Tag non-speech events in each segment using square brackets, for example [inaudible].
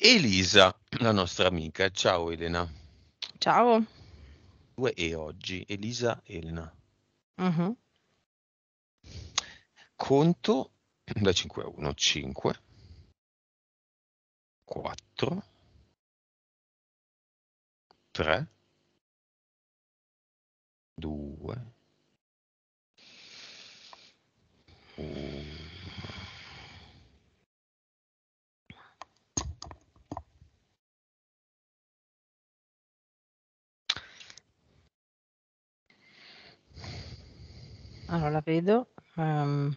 Elisa, la nostra amica. Ciao Elena. Ciao. Due e oggi, Elisa Elena. Uh-huh. Conto da 5 a 1, 5, 4, 3, 2, 1. Allora la vedo. Ehm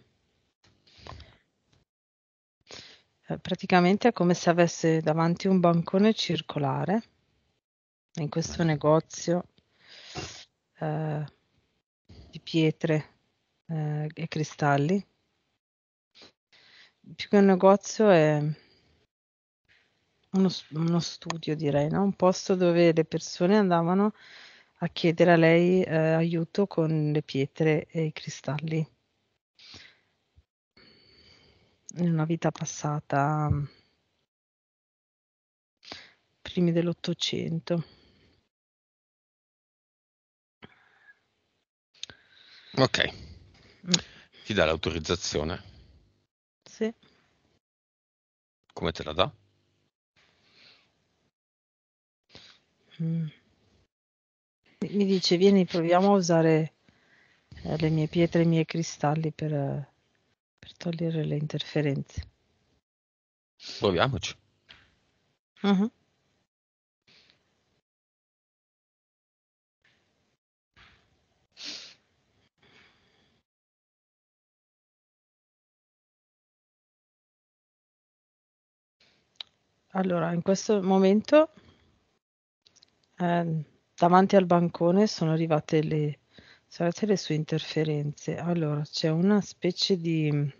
eh, praticamente è come se avesse davanti un bancone circolare in questo negozio, ehm, di pietre, ehm, e cristalli. Più che un negozio è uno uno studio direi, no, un posto dove le persone andavano a chiedere a lei eh, aiuto con le pietre e i cristalli. In una vita passata, mm, primi dell'Ottocento. Ok. Mm. Ti dà l'autorizzazione? Sì. Come te la dà? Mm mi dice vieni proviamo a usare eh, le mie pietre, i miei cristalli per, per togliere le interferenze. Proviamoci. Uh-huh. Allora, in questo momento eh, davanti al bancone sono arrivate le, sono le sue interferenze. Allora, c'è una specie di...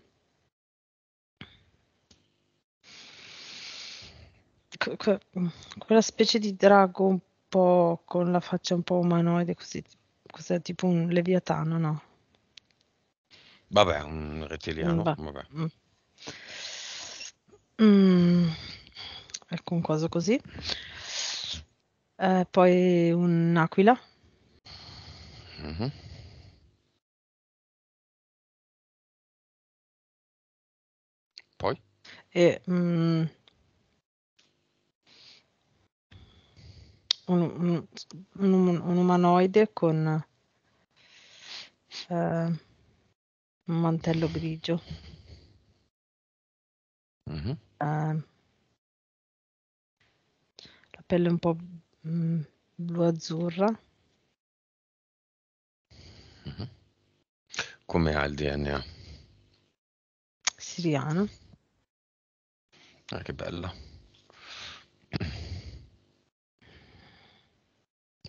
quella specie di drago un po' con la faccia un po' umanoide, così, cos'è tipo un leviatano, no? Vabbè, un mm, rettiliano, Va- vabbè. Mm. mm. Ecco un coso così eh, poi un'aquila. Mhm. Poi? E mm, un, un- um, un- umanoide con eh, un mantello grigio. Mhm. eh, la pelle un po' mhmm, blu-azzurra. Mhm. Come ha il DNA? Siriano. Ah, che bella.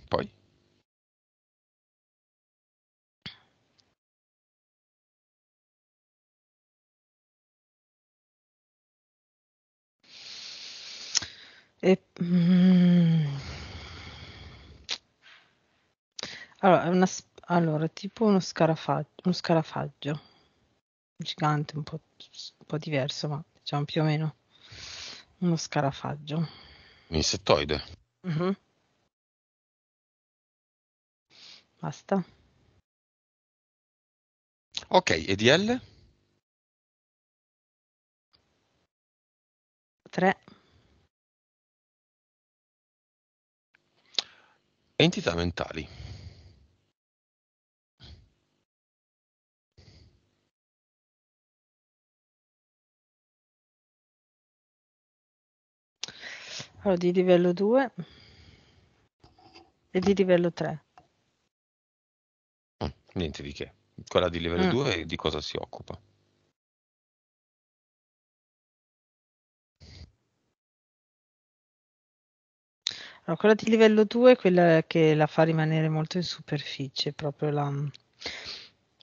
Poi? E, mhmm Allora, una, allora tipo uno, scarafa- uno scarafaggio gigante, un po', un po' diverso, ma diciamo più o meno uno scarafaggio. Un insettoide. Uh-huh. Basta. Ok, EDL? 3. Entità mentali. Allora, di livello 2 e di livello 3. Mm, niente di che. Quella di livello mm. 2 di cosa si occupa? Allora, quella di livello 2 è quella che la fa rimanere molto in superficie, proprio la...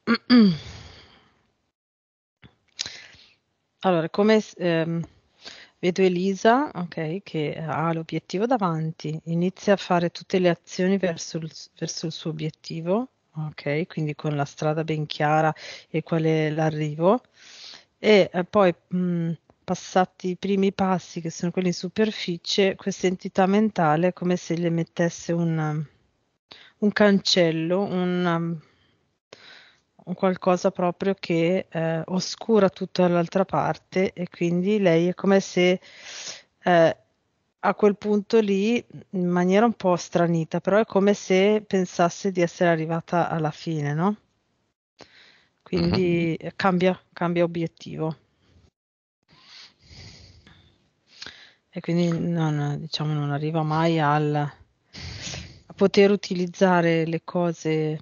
[clears throat] Allora, come... Ehm Vedo Elisa, ok, che eh, ha l'obiettivo davanti, inizia a fare tutte le azioni verso il, verso il suo obiettivo, ok, quindi con la strada ben chiara e qual è l'arrivo, e eh, poi mh, mm, passati i primi passi, che sono quelli in superficie, questa entità mentale è come se le mettesse un, un cancello, un qualcosa proprio che eh, oscura tutta l'altra parte e quindi lei è come se eh, a quel punto lì, in maniera un po' stranita, però è come se pensasse di essere arrivata alla fine, no? Quindi mm-hmm. cambia, cambia obiettivo. E quindi non, diciamo, non arriva mai al, poter utilizzare le cose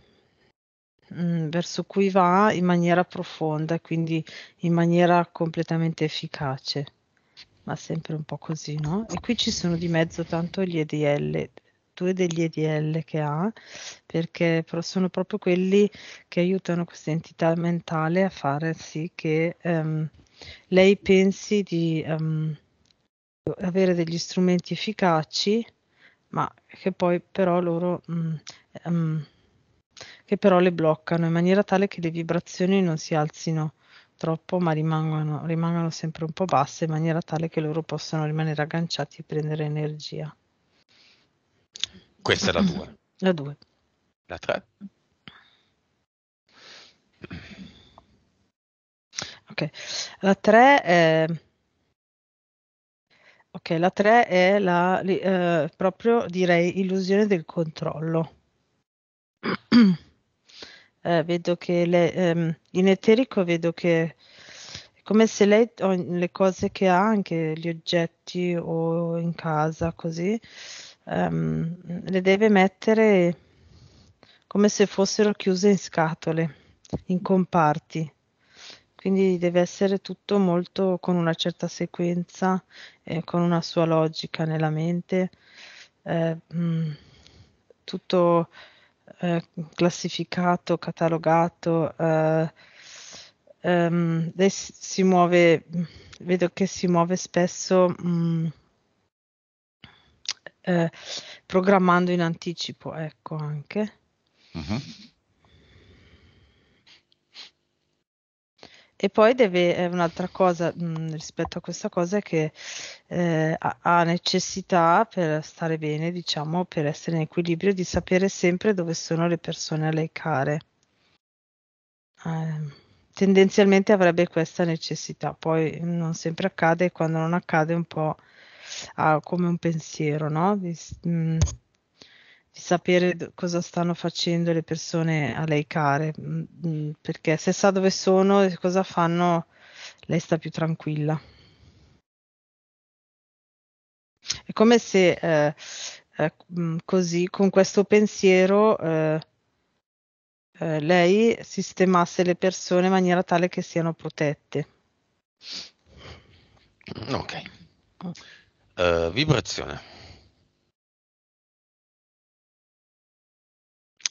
Mm, verso cui va in maniera profonda e quindi in maniera completamente efficace, ma sempre un po' così, no, e qui ci sono di mezzo tanto gli EDL, due degli EDL che ha, perché sono proprio quelli che aiutano questa entità mentale a fare sì che, ehm, lei pensi di, ehm, avere degli strumenti efficaci, ma che poi però loro, mhmm, ehm che però le bloccano in maniera tale che le vibrazioni non si alzino troppo ma rimangano, rimangano sempre un po' basse in maniera tale che loro possano rimanere agganciati e prendere energia. Questa è la 2. [clears throat] La 2. La 3. Ok, la 3 è... Ok, la 3 è la, eh, proprio direi illusione del controllo. [clears throat] eh, vedo che lei, ehm, in eterico vedo che è come se lei le cose che ha, anche gli oggetti o in casa così, ehm, le deve mettere come se fossero chiuse in scatole, in comparti. Quindi deve essere tutto molto con una certa sequenza, eh, con una sua logica nella mente, eh, mh, mm, tutto eh, classificato, catalogato, eh, ehm, lei si muove, vedo che si muove spesso mh, mm, eh, programmando in anticipo, ecco anche. Uh-huh. E poi deve, eh, un'altra cosa mh, mm, rispetto a questa cosa è che eh, ha, necessità per stare bene, diciamo, per essere in equilibrio, di sapere sempre dove sono le persone a lei care. Eh, tendenzialmente avrebbe questa necessità, poi non sempre accade e quando non accade un po' ha come un pensiero, no? Di, mh, mm, sapere cosa stanno facendo le persone a lei care, mm, mm, perché se sa dove sono e cosa fanno, lei sta più tranquilla. È come se eh, eh, mm, così, con questo pensiero, eh, eh, lei sistemasse le persone in maniera tale che siano protette. Ok. Uh, vibrazione.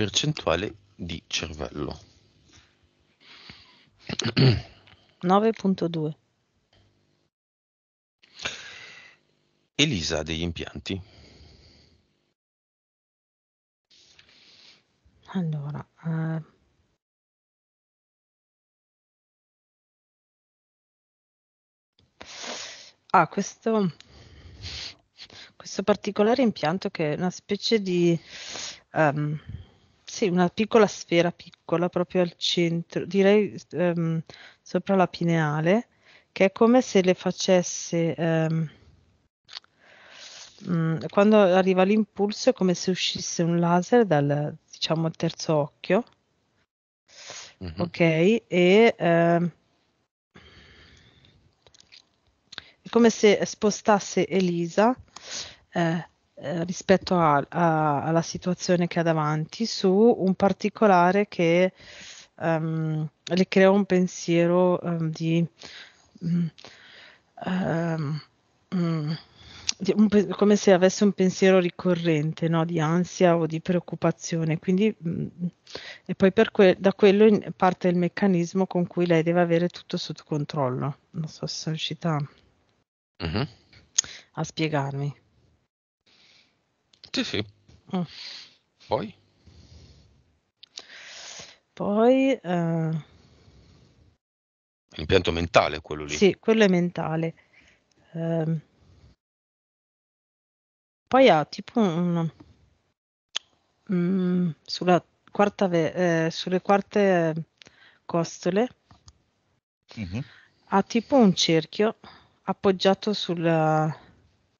percentuale di cervello. 9.2 [clears throat] Elisa degli impianti. Allora, eh, ah, questo, questo particolare impianto che è una specie di um, sì, una piccola sfera piccola proprio al centro, direi um, sopra la pineale, che è come se le facesse... Um, quando arriva l'impulso è come se uscisse un laser dal diciamo terzo occhio mm-hmm. ok e eh, è come se spostasse Elisa eh, eh, rispetto a, a, alla situazione che ha davanti su un particolare che um, le crea un pensiero um, di... Um, un, come se avesse un pensiero ricorrente no? di ansia o di preoccupazione. Quindi, mh, mm, e poi que- da quello in- parte il meccanismo con cui lei deve avere tutto sotto controllo. Non so se sono riuscita uh-huh. a spiegarmi. Sì, sì. Mm. Poi? Poi... eh, L'impianto mentale quello lì. sì, quello è mentale. Ehm, poi ha tipo un... mm, sulla quarta ve- eh, sulle quarte eh, costole Mhm. ha tipo un cerchio appoggiato sulla-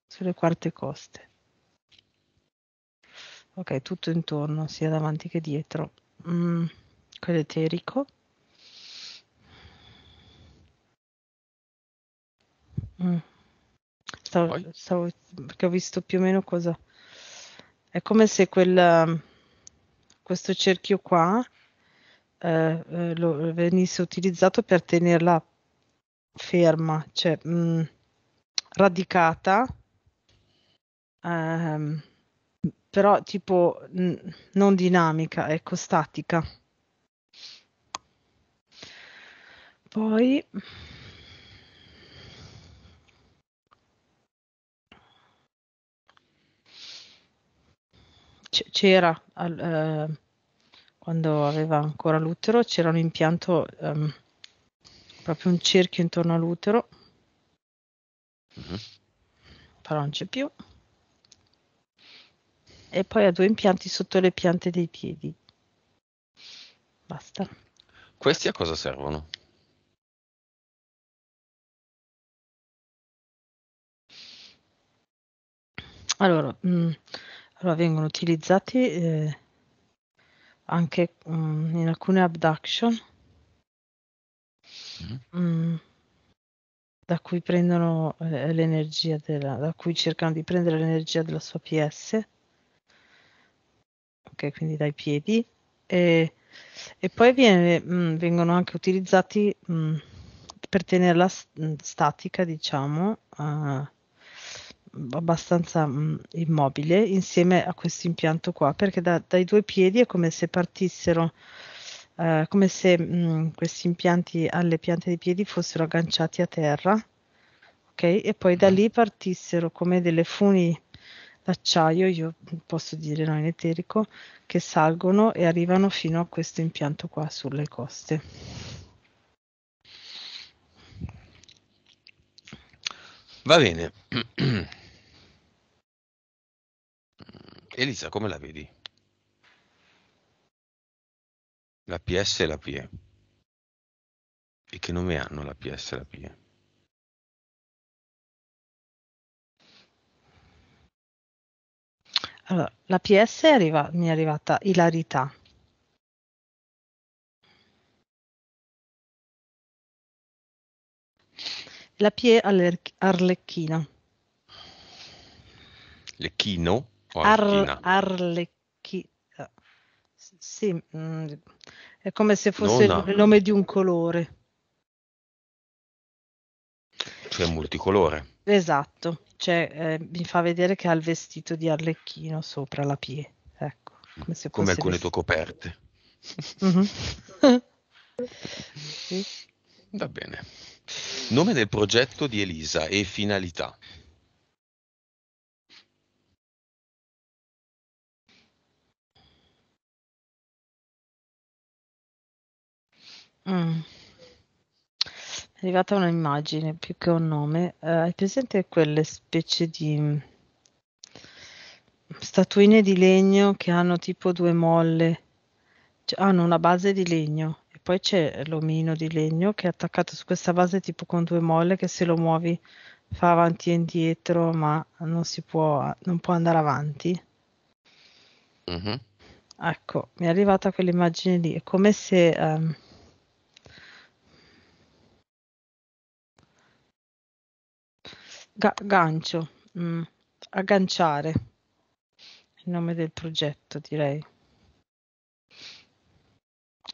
sulle quarte coste ok, tutto intorno, sia davanti che dietro. Mm, quello eterico. Mm. Stavo, stavo, perché ho visto più o meno cosa. È come se quel, um, questo cerchio qua eh, eh, lo, venisse utilizzato per tenerla ferma, cioè mh, mm, radicata. Ehm, però tipo n- non dinamica, ecco, statica. Poi C- c'era al, eh, quando aveva ancora l'utero, c'era un impianto ehm, proprio un cerchio intorno all'utero. Mm-hmm. Però non c'è più e poi ha due impianti sotto le piante dei piedi. Basta. Questi a cosa servono? Allora, mh, mm, allora vengono utilizzati eh, anche mh, mm, in alcune abduction mm-hmm. mm. mh, da cui prendono eh, l'energia della, da cui cercano di prendere l'energia della sua PS ok? Quindi dai piedi. E, e poi viene, mh, mm, vengono anche utilizzati mh, mm, per tenerla mm, statica, diciamo, uh, abbastanza mh, immobile insieme a questo impianto qua, perché da, dai due piedi è come se partissero, uh, come se mh, questi impianti alle piante di piedi fossero agganciati a terra, ok? E poi da lì partissero come delle funi d'acciaio, io posso dire no, in eterico, che salgono e arrivano fino a questo impianto qua sulle coste. Va bene. [clears throat] Elisa, come la vedi? La PS e la PE. E che nome hanno la PS e la PE? Allora, la PS è arriva, mi è arrivata Ilarità. La Pie Arlecchino. Lecchino? Ar Arlecchina. Eh, sì, mm, è come se fosse Nona. il nome di un colore. Cioè multicolore. Esatto cioè, eh, mi fa vedere che ha il vestito di Arlecchino sopra la pie, ecco, come, come alcune vestito. tue coperte. Mhm. [laughs] sì. Va bene. Nome del progetto di Elisa e finalità. Mm. È arrivata un'immagine più che un nome. Eh, hai presente quelle specie di mm, statuine di legno che hanno tipo due molle? Cioè, hanno una base di legno e poi c'è l'omino di legno che è attaccato su questa base tipo con due molle che se lo muovi fa avanti e indietro ma non si può, non può andare avanti. Mm-hmm. Ecco, mi è arrivata quell'immagine lì. È come se... Um, Ga- gancio, mm, agganciare, il nome del progetto direi.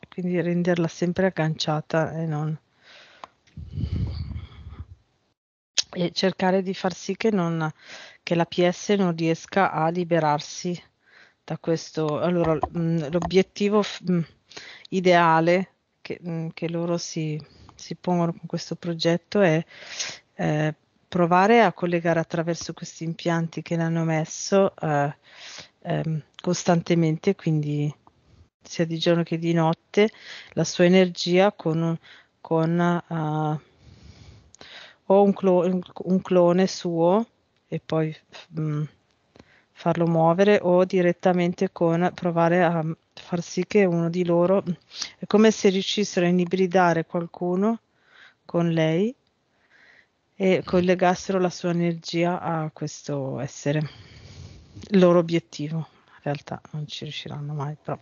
Quindi renderla sempre agganciata e non... E cercare di far sì che, non, che la PS non riesca a liberarsi da questo. Allora, mm, l'obiettivo mm, ideale che, mm, che loro si, si pongono con questo progetto è eh, provare a collegare attraverso questi impianti che l'hanno messo eh, ehm, costantemente, quindi sia di giorno che di notte, la sua energia con, con uh, o un, clo- un, clone suo e poi mh, mm, farlo muovere o direttamente con provare a far sì che uno di loro è come se riuscissero a inibridare qualcuno con lei e collegassero la sua energia a questo essere. Il loro obiettivo, in realtà non ci riusciranno mai, però.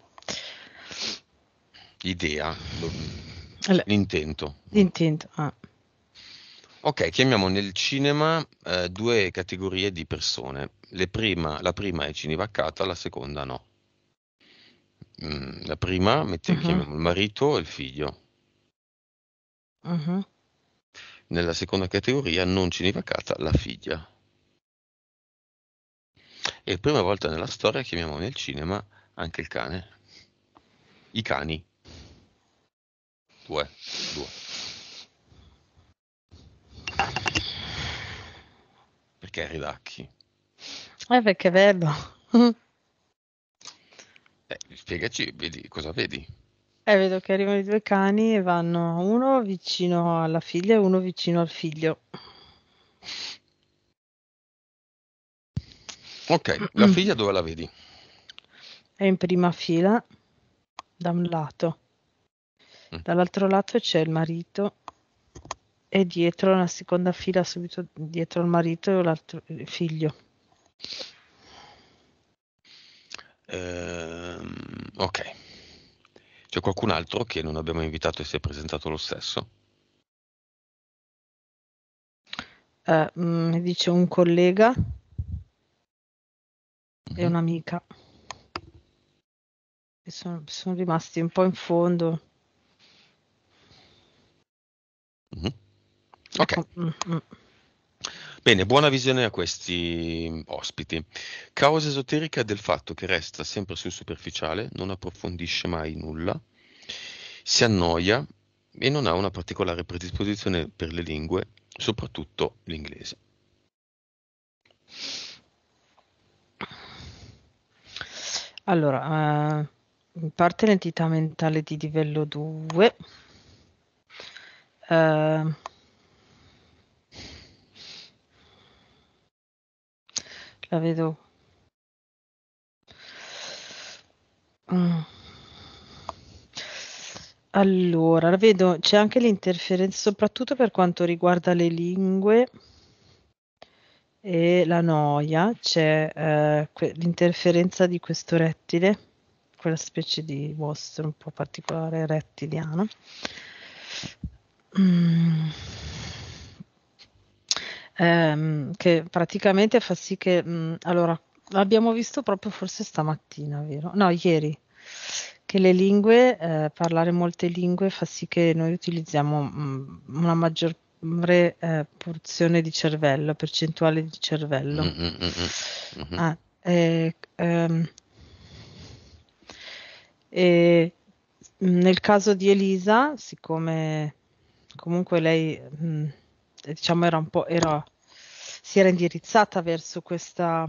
Idea, l'intento. L'intento, ah. Ok, chiamiamo nel cinema eh, due categorie di persone. Prima, la prima è cinivaccata la seconda no. Mm, la prima mette, uh-huh. Mhm. il marito e il figlio. Uh-huh. Nella seconda categoria non ci vacata la figlia. E prima volta nella storia chiamiamo nel cinema anche il cane. I cani. Due, due. Perché ridacchi? Eh, perché è bello. [laughs] eh, spiegaci, vedi, cosa vedi? Eh, vedo che arrivano i due cani e vanno uno vicino alla figlia e uno vicino al figlio. Ok, la figlia dove la vedi? È in prima fila da un lato, mm. dall'altro lato c'è il marito e dietro la seconda fila subito dietro il marito e l'altro il figlio. Ehm, ok. C'è qualcun altro che non abbiamo invitato e si è presentato lo stesso? Eh, mm, mi dice un collega mm-hmm. e un'amica. E sono, sono, rimasti un po' in fondo. Mm-hmm. Ecco, ok. Mm-hmm. Bene, buona visione a questi mm, ospiti. Causa esoterica del fatto che resta sempre sul superficiale, non approfondisce mai nulla, si annoia e non ha una particolare predisposizione per le lingue, soprattutto l'inglese. Allora, eh, in parte l'entità mentale di livello 2. Eh, La vedo. Mm. Allora, la vedo c'è anche l'interferenza, soprattutto per quanto riguarda le lingue e la noia, c'è, ehm, que l'interferenza di questo rettile, quella specie di vostro un po' particolare rettiliano. Mhmm ehm, che praticamente fa sì che, mh, mm, allora, l'abbiamo visto proprio forse stamattina, vero? No, ieri, che le lingue, eh, parlare molte lingue fa sì che noi utilizziamo mh, mm, una maggior eh, porzione di cervello, percentuale di cervello. Mm, mm-hmm. Ah, eh, ehm, e nel caso di Elisa, siccome comunque lei mh, diciamo era un po' era, si era indirizzata verso questa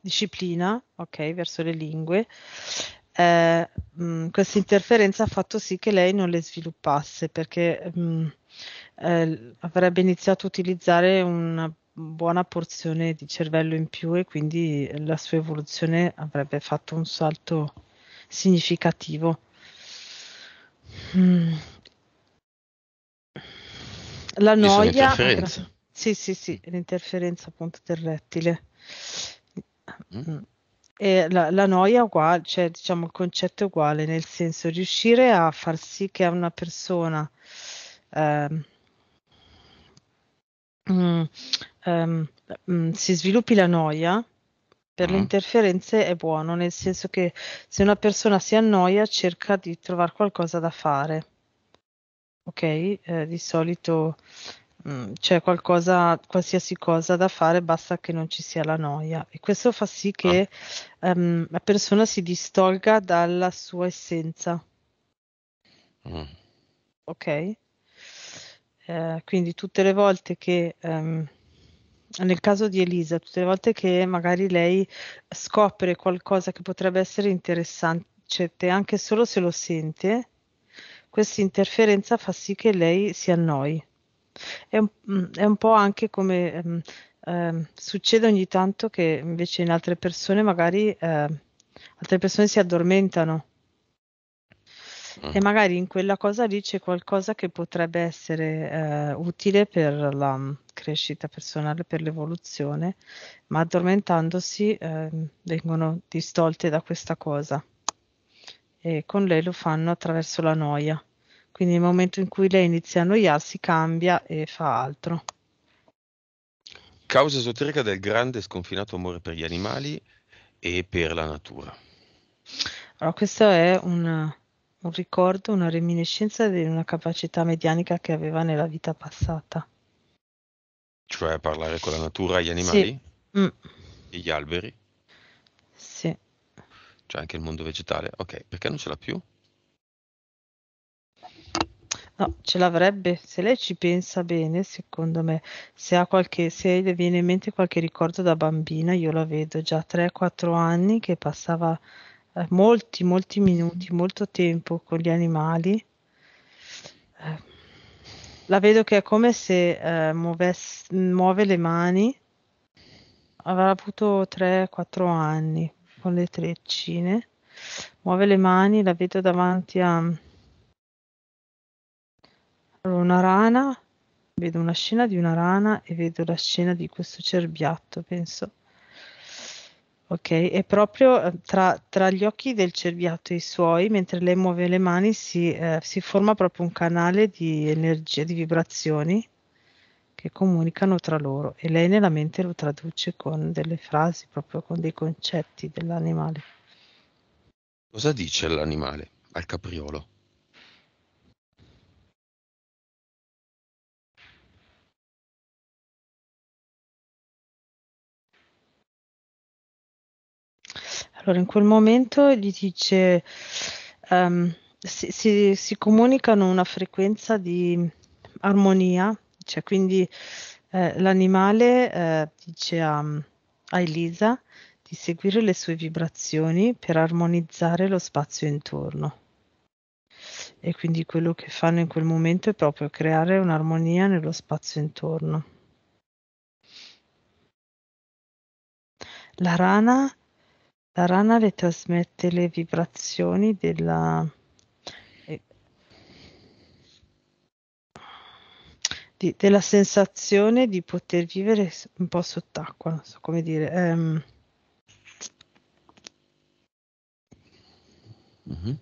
disciplina, ok, verso le lingue, eh, mm, questa interferenza ha fatto sì che lei non le sviluppasse perché mh, mm, eh, avrebbe iniziato a utilizzare una buona porzione di cervello in più e quindi la sua evoluzione avrebbe fatto un salto significativo. Mm. La noia. L'interferenza. Sì, sì, sì, l'interferenza appunto del rettile. Mm. E la, la noia uguale, cioè diciamo il concetto è uguale, nel senso riuscire a far sì che una persona ehm, mm, ehm, ehm, si sviluppi la noia per mm. le interferenze è buono, nel senso che se una persona si annoia cerca di trovare qualcosa da fare ok? Eh, di solito mm, c'è qualcosa, qualsiasi cosa da fare, basta che non ci sia la noia. E questo fa sì che ah. ehm, la persona si distolga dalla sua essenza, Mm. ok? Eh, quindi tutte le volte che, ehm, nel caso di Elisa, tutte le volte che magari lei scopre qualcosa che potrebbe essere interessante, anche solo se lo sente, questa interferenza fa sì che lei si annoi. È un, mm, è un po' anche come um, eh, succede ogni tanto che invece in altre persone magari eh, altre persone si addormentano e mm. magari in quella cosa lì c'è qualcosa che potrebbe essere eh, utile per la crescita personale, per l'evoluzione, ma addormentandosi ehm, vengono distolte da questa cosa e con lei lo fanno attraverso la noia. Quindi nel momento in cui lei inizia a annoiarsi cambia e fa altro. Causa esoterica del grande e sconfinato amore per gli animali e per la natura. Allora, questo è una, un ricordo, una reminiscenza di una capacità medianica che aveva nella vita passata. Cioè parlare con la natura, gli animali sì. mm. e gli alberi cioè anche il mondo vegetale. Ok, perché non ce l'ha più? No, ce l'avrebbe se lei ci pensa bene, secondo me. Se ha qualche, se le viene in mente qualche ricordo da bambina, io la vedo già 3-4 anni che passava eh, molti, molti minuti, molto tempo con gli animali. Eh, la vedo che è come se eh, muoves, muove le mani. Avrà avuto 3-4 anni, con le treccine, muove le mani, la vedo davanti a una rana, vedo una scena di una rana e vedo la scena di questo cerbiatto, penso. Ok, e proprio eh, tra, tra, gli occhi del cerbiatto e i suoi, mentre lei muove le mani, si, eh, si forma proprio un canale di energia, di vibrazioni che comunicano tra loro e lei nella mente lo traduce con delle frasi, proprio con dei concetti dell'animale. Cosa dice l'animale al capriolo? Allora, in quel momento gli dice, um, si, si, si comunicano una frequenza di armonia cioè, quindi eh, l'animale eh, dice a, a Elisa di seguire le sue vibrazioni per armonizzare lo spazio intorno. E quindi quello che fanno in quel momento è proprio creare un'armonia nello spazio intorno. La rana, la rana le trasmette le vibrazioni della, di, della sensazione di poter vivere un po' sott'acqua, non so come dire. Um... Mm-hmm.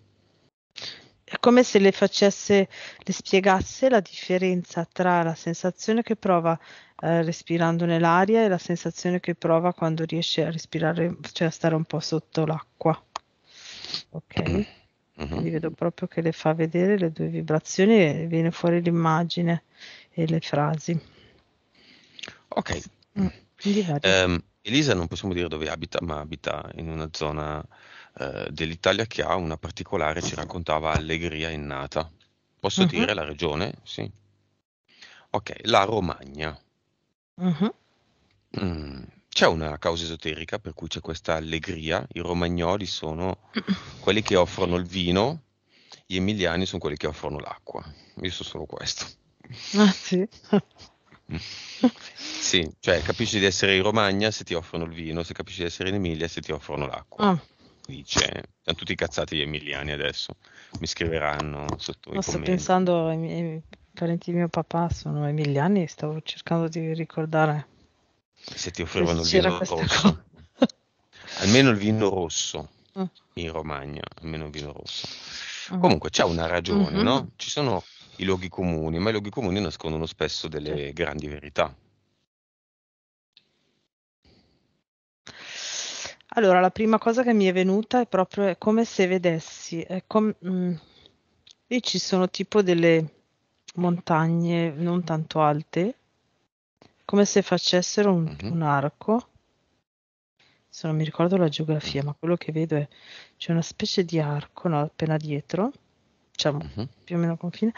È come se le facesse, le spiegasse la differenza tra la sensazione che prova eh, respirando nell'aria e la sensazione che prova quando riesce a respirare, cioè a stare un po' sotto l'acqua. Ok? Mm-hmm. Quindi vedo proprio che le fa vedere le due vibrazioni e viene fuori l'immagine e le frasi. Ok. Mm, um, Elisa non possiamo dire dove abita, ma abita in una zona uh, dell'Italia che ha una particolare, ci raccontava, allegria innata. Posso mm-hmm. dire la regione? Sì. Ok, la Romagna. Mm-hmm. Mm. C'è una causa esoterica per cui c'è questa allegria. I romagnoli sono [coughs] quelli che offrono il vino, gli emiliani sono quelli che offrono l'acqua. Io so solo questo. Ah, sì. [laughs] sì, cioè capisci di essere in Romagna se ti offrono il vino, se capisci di essere in Emilia se ti offrono l'acqua. Ah. Dice, sono tutti cazzati gli emiliani adesso, mi scriveranno sotto no, i sto commenti. pensando, ai miei parenti di mio papà sono emiliani, stavo cercando di ricordare. Se ti offrivano il vino rosso. [laughs] almeno il vino rosso ah. in Romagna, almeno il vino rosso. Ah. Comunque c'è una ragione, mm-hmm. no? Ci sono i luoghi comuni, ma i luoghi comuni nascondono spesso delle certo. grandi verità. Allora, la prima cosa che mi è venuta è proprio è come se vedessi, com- mh, mm, lì ci sono tipo delle montagne non tanto alte, come se facessero un, uh-huh. un arco. Se non mi ricordo la geografia, mm. ma quello che vedo è c'è una specie di arco no, appena dietro diciamo uh-huh. più o meno confine,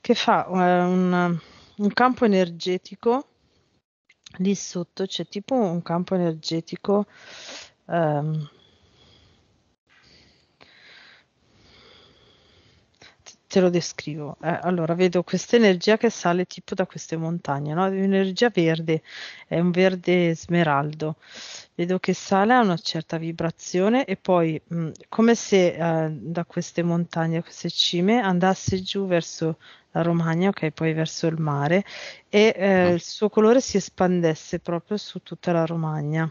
che fa eh, un, un campo energetico, lì sotto c'è tipo un campo energetico um, te lo descrivo. Eh, allora, vedo questa energia che sale tipo da queste montagne, no? Un'energia verde, è un verde smeraldo vedo che sale a una certa vibrazione e poi mh, mm, come se eh, da queste montagne, queste cime andasse giù verso la Romagna, ok, poi verso il mare e eh, mm. il suo colore si espandesse proprio su tutta la Romagna.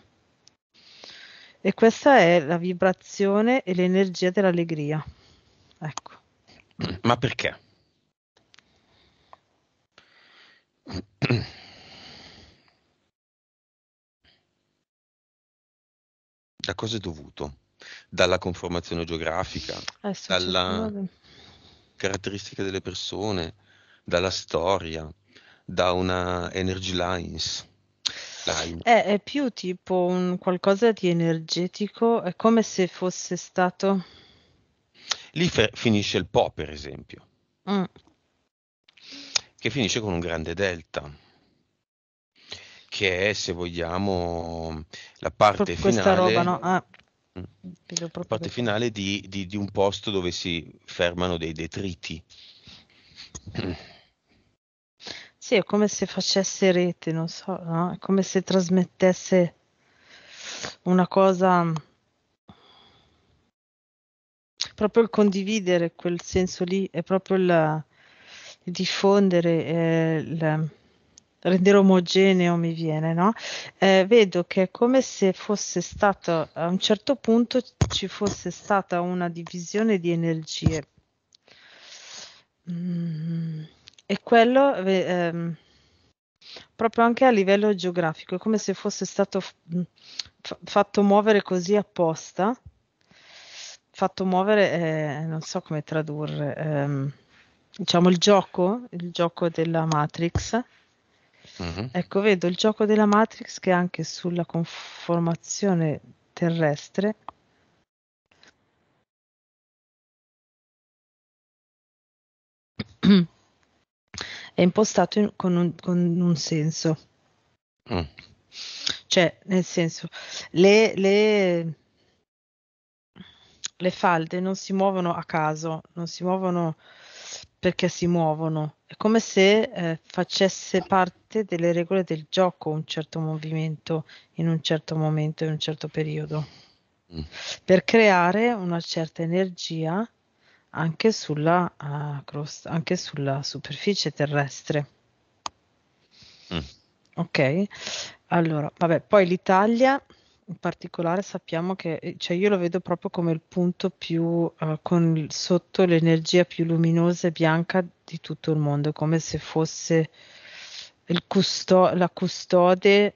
E questa è la vibrazione e l'energia dell'allegria. Ecco. Ma perché? [clears throat] da cosa è dovuto? Dalla conformazione geografica, Adesso eh, dalla caratteristica delle persone, dalla storia, da una energy lines. È, eh, è, più tipo un qualcosa di energetico, è come se fosse stato... Lì fe- finisce il Po, per esempio, mm. che finisce con un grande delta che è, se vogliamo, la parte Questa finale. Roba, no? ah. Mm. La parte finale di, di, di, un posto dove si fermano dei detriti. [clears throat] Sì, è come se facesse rete, non so, no? è come se trasmettesse una cosa, proprio il condividere quel senso lì, è proprio il, il diffondere, eh, il, rendere omogeneo mi viene, no? Eh, vedo che è come se fosse stato a un certo punto ci fosse stata una divisione di energie. Mm, e quello ehm, proprio anche a livello geografico, è come se fosse stato f- mm, fatto muovere così apposta, fatto muovere, eh, non so come tradurre, ehm, diciamo il gioco, il gioco della Matrix Uh-huh. Ecco, vedo il gioco della Matrix che anche sulla conformazione terrestre [clears throat] è impostato in, con, un, con, un, senso. Mm. Cioè, nel senso, le, le, le falde non si muovono a caso, non si muovono perché si muovono, è come se eh, facesse parte delle regole del gioco un certo movimento in un certo momento, in un certo periodo, mm. per creare una certa energia anche sulla, uh, ah, crosta, anche sulla superficie terrestre. Mm. Ok, allora, vabbè, poi l'Italia in particolare sappiamo che, eh, cioè io lo vedo proprio come il punto più uh, con il, sotto l'energia più luminosa e bianca di tutto il mondo, come se fosse il custo- la custode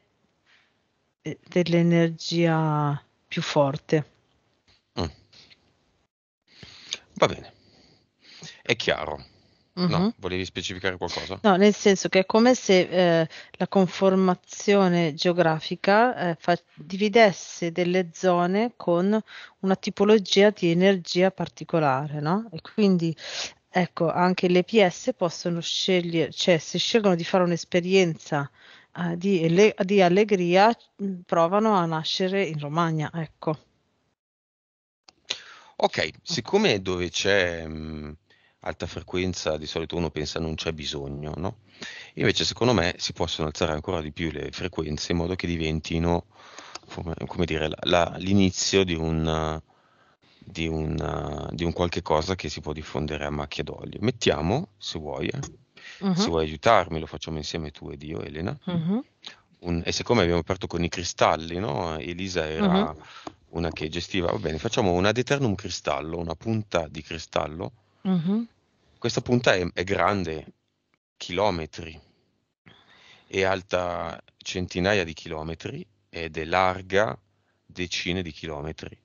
eh, dell'energia più forte. Mm. Va bene, è chiaro. Uh-huh. No, mm-hmm. volevi specificare qualcosa? No, nel senso che è come se eh, la conformazione geografica eh, fa- dividesse delle zone con una tipologia di energia particolare, no? E quindi ecco, anche le PS possono scegliere, cioè se scelgono di fare un'esperienza eh, di, ele- di allegria, mm, provano a nascere in Romagna, ecco. Ok, siccome dove c'è mh, mm, alta frequenza di solito uno pensa non c'è bisogno, no? Invece secondo me si possono alzare ancora di più le frequenze in modo che diventino, come, come dire, la, la, l'inizio di un, di, un, di un qualche cosa che si può diffondere a macchia d'olio. Mettiamo, se vuoi, eh, uh-huh. se mm-hmm. vuoi aiutarmi, lo facciamo insieme tu ed io, Elena. Uh-huh. Un, e siccome abbiamo aperto con i cristalli, no? Elisa era... Uh-huh. Una che gestiva, va bene, facciamo un ad eternum cristallo, una punta di cristallo Uh-huh. Mm-hmm. Questa punta è, è grande chilometri, è alta centinaia di chilometri ed è larga decine di chilometri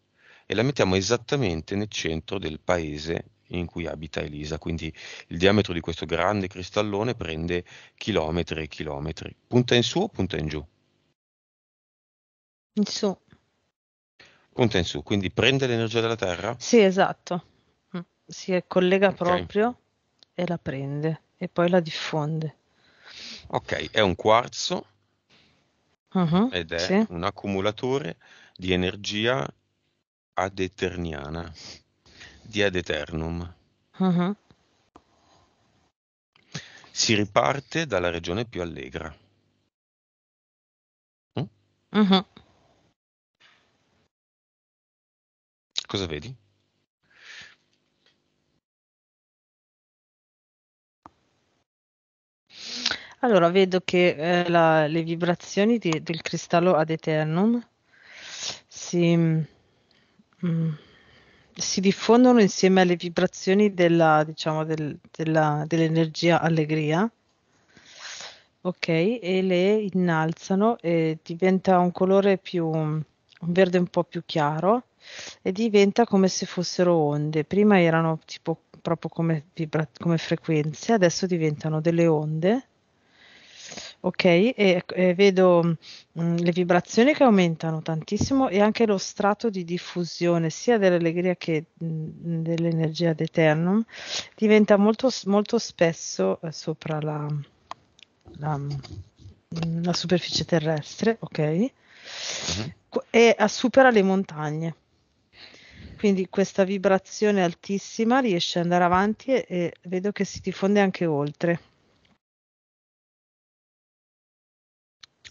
e la mettiamo esattamente nel centro del paese in cui abita Elisa, quindi il diametro di questo grande cristallone prende chilometri e chilometri. Punta in su o punta in giù? In su. Punta in su, quindi prende l'energia dalla Terra? Sì, esatto si collega okay. proprio e la prende e poi la diffonde. Ok, è un quarzo uh-huh, ed è sì. un accumulatore di energia ad eterniana, di ad eternum. Uh-huh. Mhm. Si riparte dalla regione più allegra. Mm? Uh-huh. Cosa vedi? Allora, vedo che eh, la- le vibrazioni di- del cristallo ad eternum si, mm, si diffondono insieme alle vibrazioni della, diciamo, del- della- dell'energia allegria, ok, e le innalzano e diventa un colore più, un verde un po' più chiaro e diventa come se fossero onde. Prima erano tipo proprio come, vibra- come frequenze, adesso diventano delle onde ok? E, e vedo mh, mm, le vibrazioni che aumentano tantissimo e anche lo strato di diffusione sia dell'allegria che mh, mm, dell'energia ad eternum diventa molto, molto spesso eh, sopra la, la, mm, la, superficie terrestre, ok? Mhm. E supera le montagne quindi questa vibrazione altissima riesce ad andare avanti e, e, vedo che si diffonde anche oltre.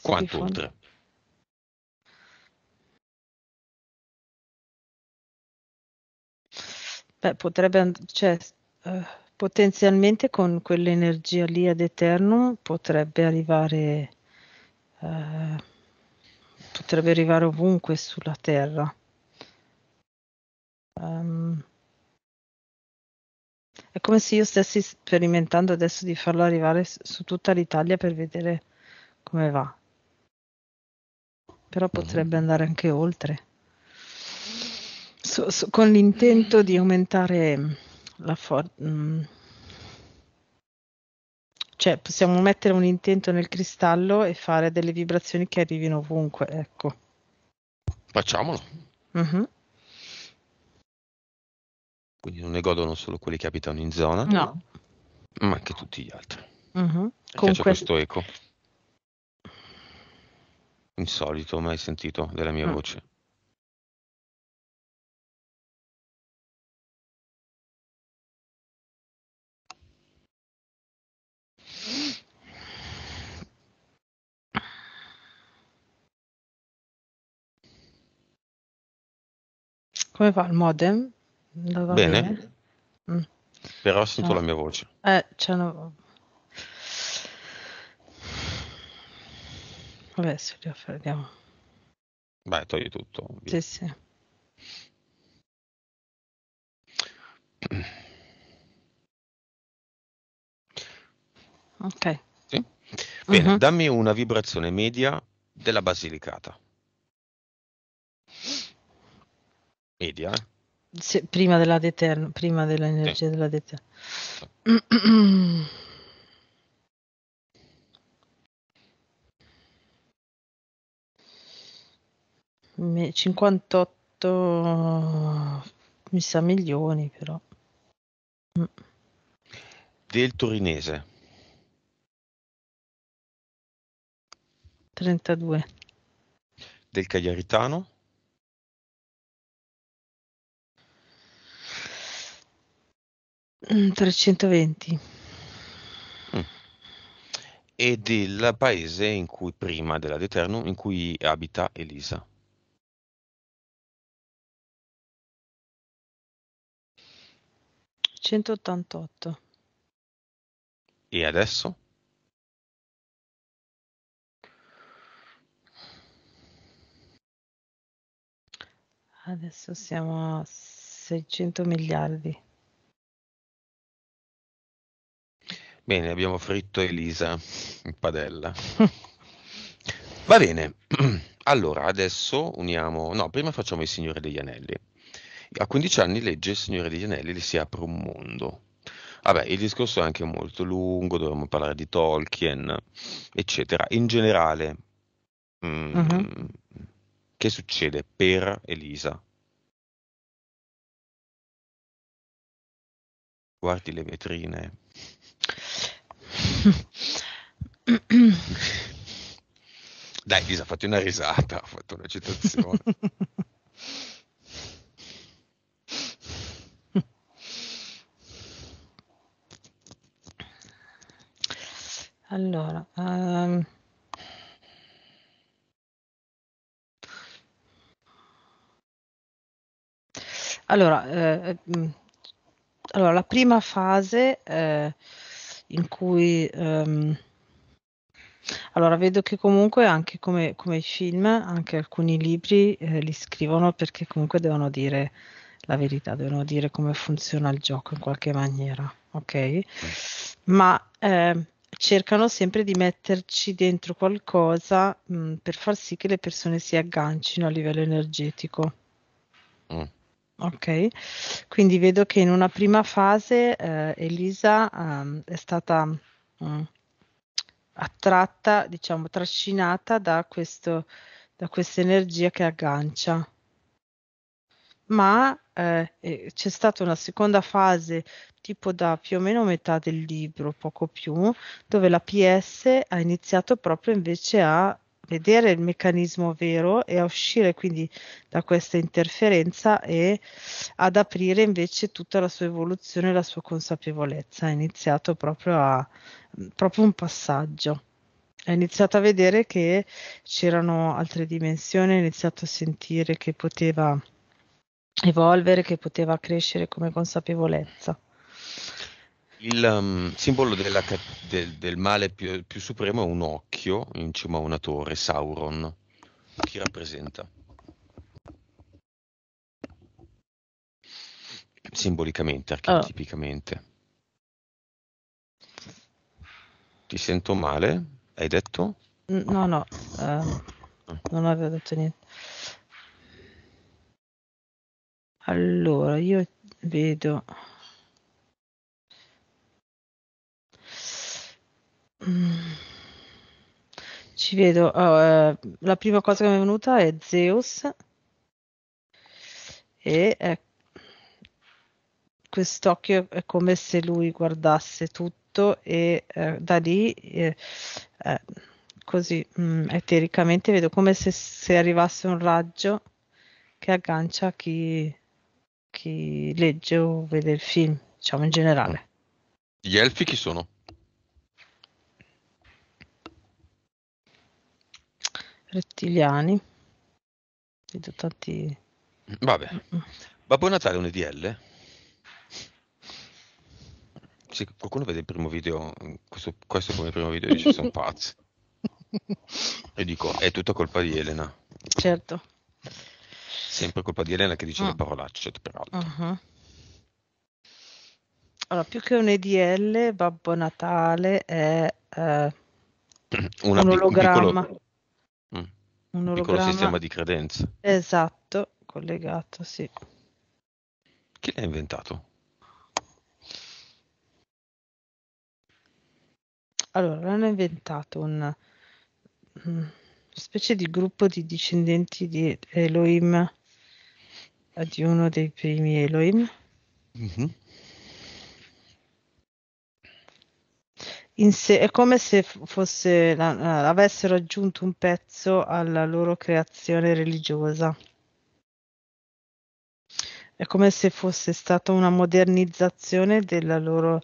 Quanto oltre? Beh, potrebbe, and- cioè, eh, potenzialmente con quell'energia lì ad eternum potrebbe arrivare, eh, potrebbe arrivare ovunque sulla Terra. Um, è come se io stessi sperimentando adesso di farlo arrivare su tutta l'Italia per vedere come va però mhm. potrebbe andare anche oltre, so, so, con l'intento di aumentare la forza. Mm, cioè, possiamo mettere un intento nel cristallo e fare delle vibrazioni che arrivino ovunque, ecco. Facciamolo. Uh-huh. Quindi non ne godono solo quelli che abitano in zona, no. ma anche tutti gli altri. Uh-huh. Mhm. Con questo eco. Insolito, mai sentito della mia Ah. voce. Come va il modem? Andava bene? Bene. Mh. Mm. Però sento eh. la mia voce. Eh, c'è una Vabbè, se li offriamo. Beh, togli tutto. Via. Sì, sì. Ok. Sì? Bene, uh-huh. dammi una vibrazione media della Basilicata. Media, eh? Se, prima della deterna, prima dell'energia sì. della deterna. [clears throat] 58 mi sa milioni però. Mm. Del torinese. 32. Del cagliaritano. 320. Mm, mm. E del paese in cui prima della Deternum in cui abita Elisa. 188. E adesso? Adesso siamo a 600 miliardi. Bene, abbiamo fritto Elisa in padella. Va bene, [clears throat] allora adesso uniamo... No, prima facciamo il Signore degli Anelli. A 15 anni legge Il Signore degli Anelli, le si apre un mondo. Vabbè, il discorso è anche molto lungo, dovremmo parlare di Tolkien, eccetera. In generale, mm, mh, uh-huh. che succede per Elisa? Guardi le vetrine. [laughs] Dai, Elisa, fatti una risata, ho fatto una citazione. [laughs] Allora, ehm Allora, ehm, allora la prima fase, ehm, in cui, ehm allora vedo che comunque anche come come i film, anche alcuni libri, ehm, li scrivono perché comunque devono dire la verità, devono dire come funziona il gioco in qualche maniera, ok? Ma, ehm cercano sempre di metterci dentro qualcosa mh, mm, per far sì che le persone si aggancino a livello energetico. Mm. Ok, quindi vedo che in una prima fase eh, Elisa um, è stata um, attratta, diciamo, trascinata da, questo, da questa energia che aggancia ma eh, eh, c'è stata una seconda fase, tipo da più o meno metà del libro, poco più, dove la PS ha iniziato proprio invece a vedere il meccanismo vero e a uscire quindi da questa interferenza e ad aprire invece tutta la sua evoluzione, la sua consapevolezza. Ha iniziato proprio a proprio un passaggio. Ha iniziato a vedere che c'erano altre dimensioni, ha iniziato a sentire che poteva evolvere, che poteva crescere come consapevolezza. Il um, simbolo della, del, del, male più, più, supremo è un occhio in cima a una torre, Sauron. Chi rappresenta? Simbolicamente, archetipicamente. Oh. Ti sento male? Hai detto? No, no, eh, ah. non avevo detto niente. Allora, io vedo... Mm. Ci vedo. Oh, eh, la prima cosa che mi è venuta è Zeus. E eh, quest'occhio è come se lui guardasse tutto e eh, da lì, eh, eh, così mh, mm, etericamente, vedo come se, se arrivasse un raggio che aggancia chi chi legge o vede il film, diciamo in generale. Gli elfi chi sono? Rettiliani. Vedo tanti... Vabbè. Babbo Natale è un EDL? Se qualcuno vede il primo video, questo, questo come primo video dice sono pazzi. e [laughs] dico, è tutta colpa di Elena. Certo sempre colpa di Elena che dice mm. le ah. parolacce, peraltro. Uh-huh. Allora, più che un EDL, Babbo Natale è eh, Una, un ologramma. Un piccolo, mm. un, piccolo sistema di credenze. Esatto, collegato, sì. Chi l'ha inventato? Allora, hanno inventato una, mm, una specie di gruppo di discendenti di Elohim di uno dei primi Elohim. Mm-hmm. Sé, è come se fosse, la, avessero aggiunto un pezzo alla loro creazione religiosa. È come se fosse stata una modernizzazione della loro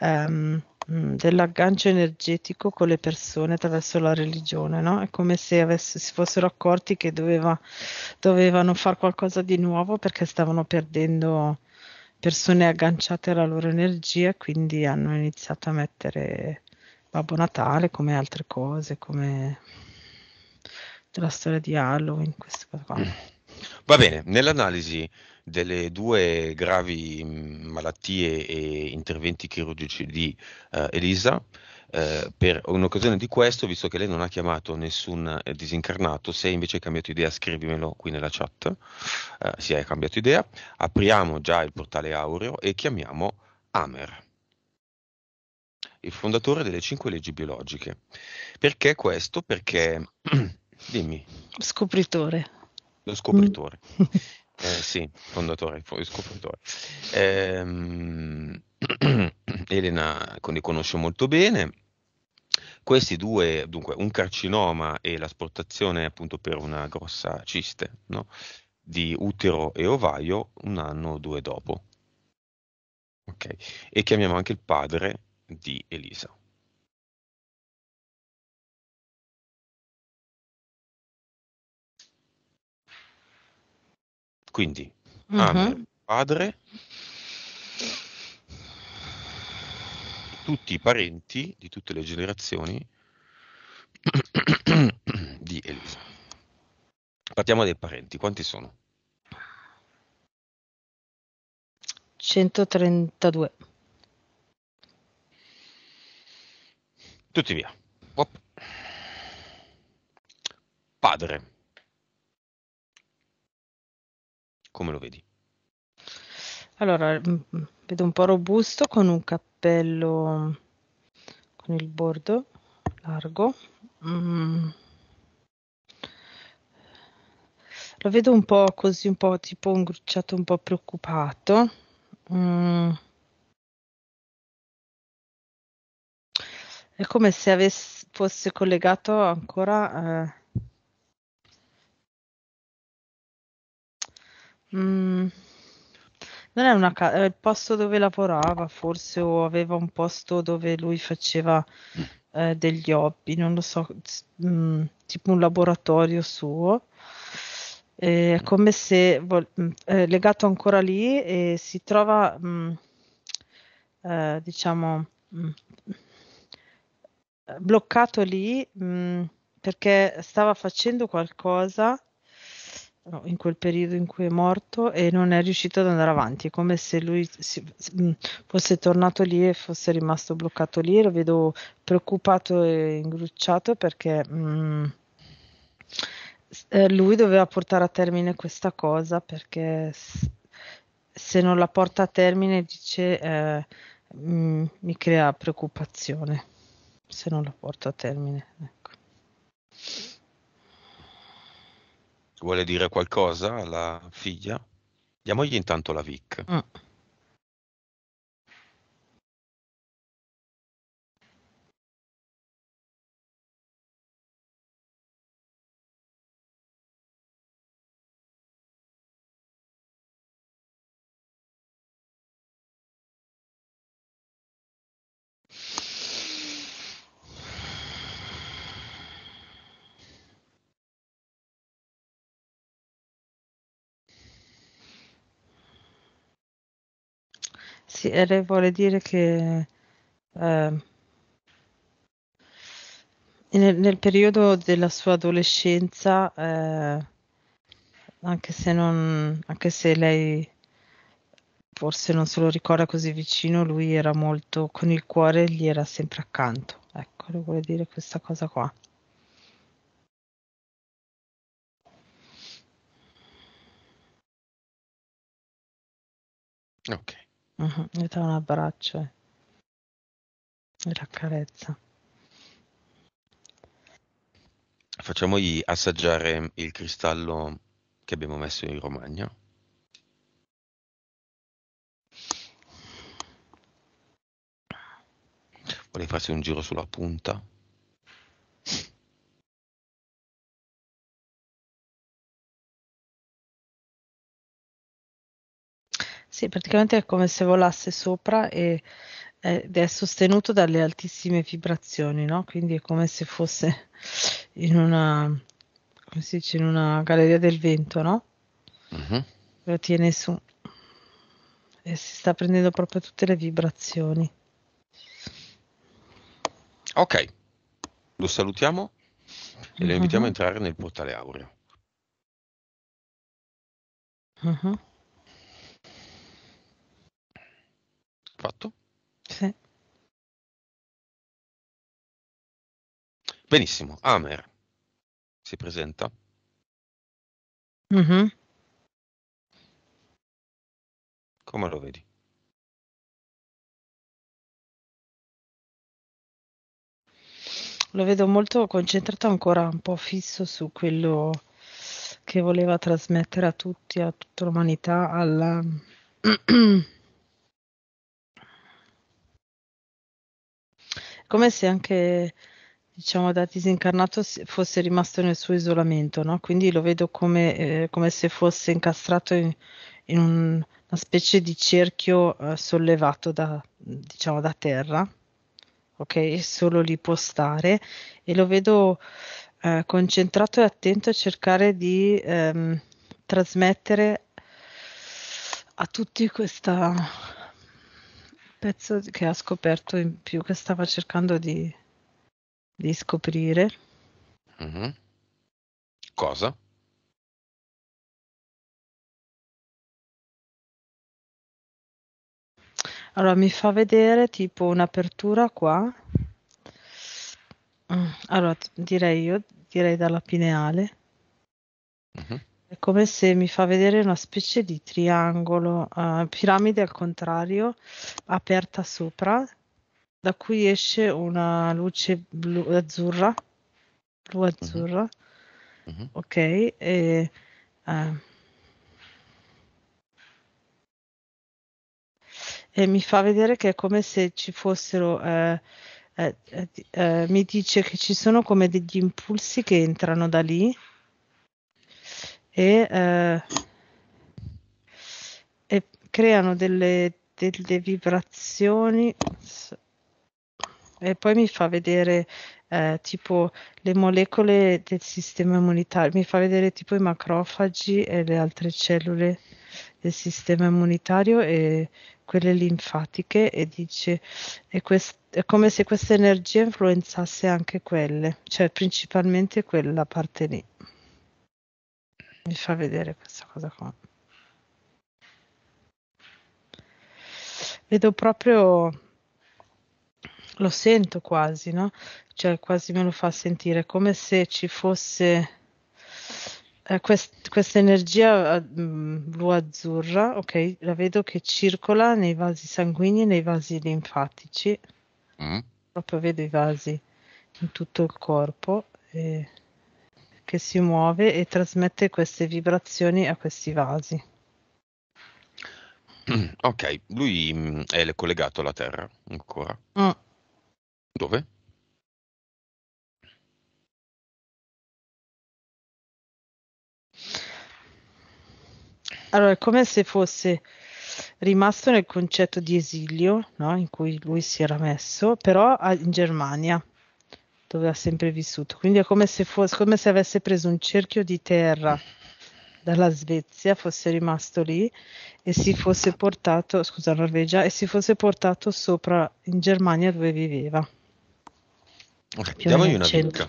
um, Mm, dell'aggancio energetico con le persone attraverso la religione, no? È come se avesse, si fossero accorti che doveva, dovevano fare qualcosa di nuovo perché stavano perdendo persone agganciate alla loro energia, quindi hanno iniziato a mettere Babbo Natale come altre cose, come della storia di Halloween, queste qua. Va bene, nell'analisi delle due gravi mhmm, malattie e interventi chirurgici di uh, Elisa. Uh, per un'occasione di questo, visto che lei non ha chiamato nessun eh, disincarnato, se invece hai cambiato idea scrivimelo qui nella chat, uh, se hai cambiato idea, apriamo già il portale aureo e chiamiamo Amer il fondatore delle cinque leggi biologiche. Perché questo? Perché, [clears throat] dimmi. Scopritore. Lo scopritore. Mm. Eh, sì, fondatore, poi scopritore. Eh, Elena ne conosce molto bene. Questi due, dunque, un carcinoma e l'asportazione appunto per una grossa ciste no? di utero e ovaio un anno o due dopo. Okay. E chiamiamo anche il padre di Elisa. Quindi uh-huh. Amer, mm-hmm. padre, tutti i parenti di tutte le generazioni [coughs] di Elisa. Partiamo dai parenti, quanti sono? 132. Tutti via. Padre. Come lo vedi? Allora, mm, mm, vedo un po' robusto con un cappello con il bordo largo. Mm. Lo vedo un po' così, un po' tipo un grucciato un po' preoccupato. Mm. È come se avesse, fosse collegato ancora... Eh, Mhmm, non è una ca era il posto dove lavorava forse, o aveva un posto dove lui faceva, ehm, degli hobby, non lo so, s mm, tipo un laboratorio suo. Ehm, è mm. come se vol mhmm, è legato ancora lì e si trova, mhmm, ehm, diciamo, mhmm, bloccato lì, mhmm, perché stava facendo qualcosa in quel periodo in cui è morto e non è riuscito ad andare avanti, è come se lui si, mm, fosse tornato lì e fosse rimasto bloccato lì, lo vedo preoccupato e ingrucciato perché mm, eh, lui doveva portare a termine questa cosa perché se non la porta a termine dice eh, mm, mi crea preoccupazione se non la porta a termine. Ecco vuole dire qualcosa alla figlia? Diamogli intanto la Vic. Mm. sì, lei vuole dire che eh, nel, nel, periodo della sua adolescenza, eh, anche, se non, anche se lei forse non se lo ricorda così vicino, lui era molto con il cuore, gli era sempre accanto. Ecco, le vuole dire questa cosa qua. Ok mh dà un abbraccio e eh. la carezza. Facciamogli assaggiare il cristallo che abbiamo messo in Romagna. Vuole farsi un giro sulla punta. Sì, praticamente è come se volasse sopra e, ed è sostenuto dalle altissime vibrazioni, no? Quindi è come se fosse in una, come si dice, in una galleria del vento, no? Uh-huh. Lo tiene su e si sta prendendo proprio tutte le vibrazioni. Ok, lo salutiamo e lo invitiamo a mm-hmm. entrare nel portale aureo. Uh-huh. Mm-hmm. Benissimo, Amer si presenta. Mm-hmm. Come lo vedi? Lo vedo molto concentrato ancora un po' fisso su quello che voleva trasmettere a tutti, a tutta l'umanità, alla... [clears throat] come se anche diciamo da disincarnato fosse rimasto nel suo isolamento, no? quindi lo vedo come, eh, come se fosse incastrato in, in un, una specie di cerchio eh, sollevato da, diciamo, da terra, ok? solo lì può stare e lo vedo eh, concentrato e attento a cercare di ehm, trasmettere a tutti questo pezzo che ha scoperto in più che stava cercando di di scoprire. Mm-hmm. Cosa? Allora mi fa vedere tipo un'apertura qua. Mm, allora direi io, direi dalla pineale. Mm-hmm. È come se mi fa vedere una specie di triangolo, uh, piramide al contrario, aperta sopra, da cui esce una luce blu azzurra, blu mhm. azzurra, mm -hmm. ok, e, uh, e mi fa vedere che è come se ci fossero, eh, eh, eh, eh, mi dice che ci sono come degli impulsi che entrano da lì e, eh, e creano delle, delle vibrazioni e poi mi fa vedere eh, tipo le molecole del sistema immunitario, mi fa vedere tipo i macrofagi e le altre cellule del sistema immunitario e quelle linfatiche e dice è, quest- è come se questa energia influenzasse anche quelle, cioè principalmente quella parte lì. Mi fa vedere questa cosa qua. Vedo proprio lo sento quasi, no? Cioè quasi me lo fa sentire, come se ci fosse eh, quest- questa energia eh, mm, blu-azzurra, ok? La vedo che circola nei vasi sanguigni e nei vasi linfatici, mm. proprio vedo i vasi in tutto il corpo eh, che si muove e trasmette queste vibrazioni a questi vasi. [clears throat] Ok, lui mm, è collegato alla Terra ancora. Mm dove Allora, è come se fosse rimasto nel concetto di esilio, no? in cui lui si era messo, però in Germania, dove ha sempre vissuto. Quindi è come se, fosse, come se avesse preso un cerchio di terra dalla Svezia, fosse rimasto lì e si fosse portato, scusa Norvegia, e si fosse portato sopra in Germania dove viveva. Ok, più diamogli una picca.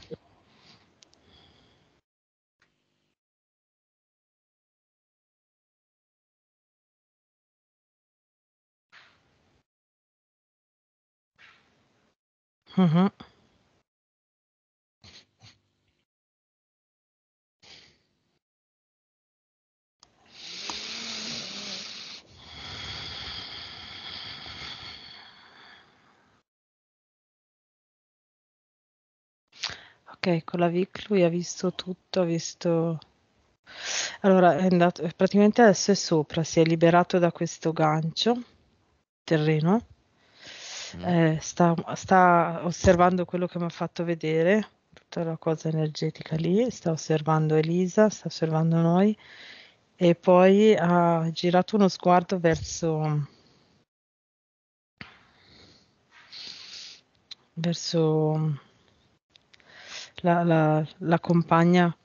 Mm-hmm. Ok, con la Vic lui ha visto tutto, ha visto... Allora, è andato, praticamente adesso è sopra, si è liberato da questo gancio terreno, mm. eh, sta, sta osservando quello che mi ha fatto vedere, tutta la cosa energetica lì, sta osservando Elisa, sta osservando noi e poi ha girato uno sguardo verso verso la, la, la compagna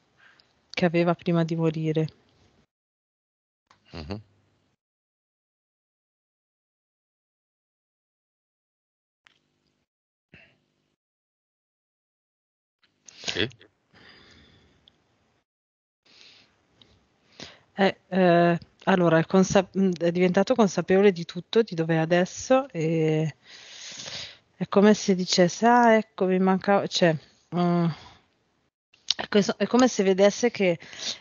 che aveva prima di morire. Mm-hmm. Sì. Eh, eh, allora, consa- è diventato consapevole di tutto, di dove è adesso e è come se dicesse, ah ecco, mi mancava, cioè, Mm. È, come se vedesse che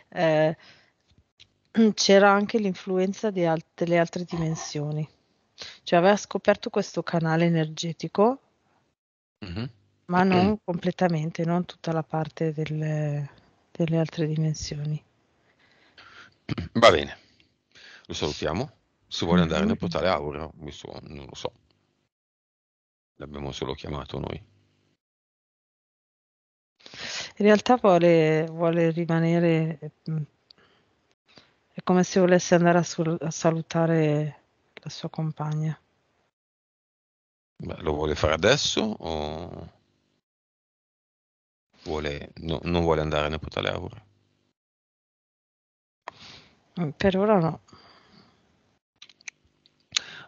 eh, [clears throat] c'era anche l'influenza alt- delle altre dimensioni. Cioè aveva scoperto questo canale energetico, mm-hmm. ma non mm-hmm. completamente, non tutta la parte delle, delle altre dimensioni. [clears throat] Va bene, lo salutiamo. Se vuole andare nel mm-hmm. portale Aura, non lo so. L'abbiamo solo chiamato noi in realtà vuole, vuole rimanere, mm, è come se volesse andare a, sul, a salutare la sua compagna. Beh, lo vuole fare adesso o vuole, no, non vuole andare a Nepotaleaura? Mm, per ora no.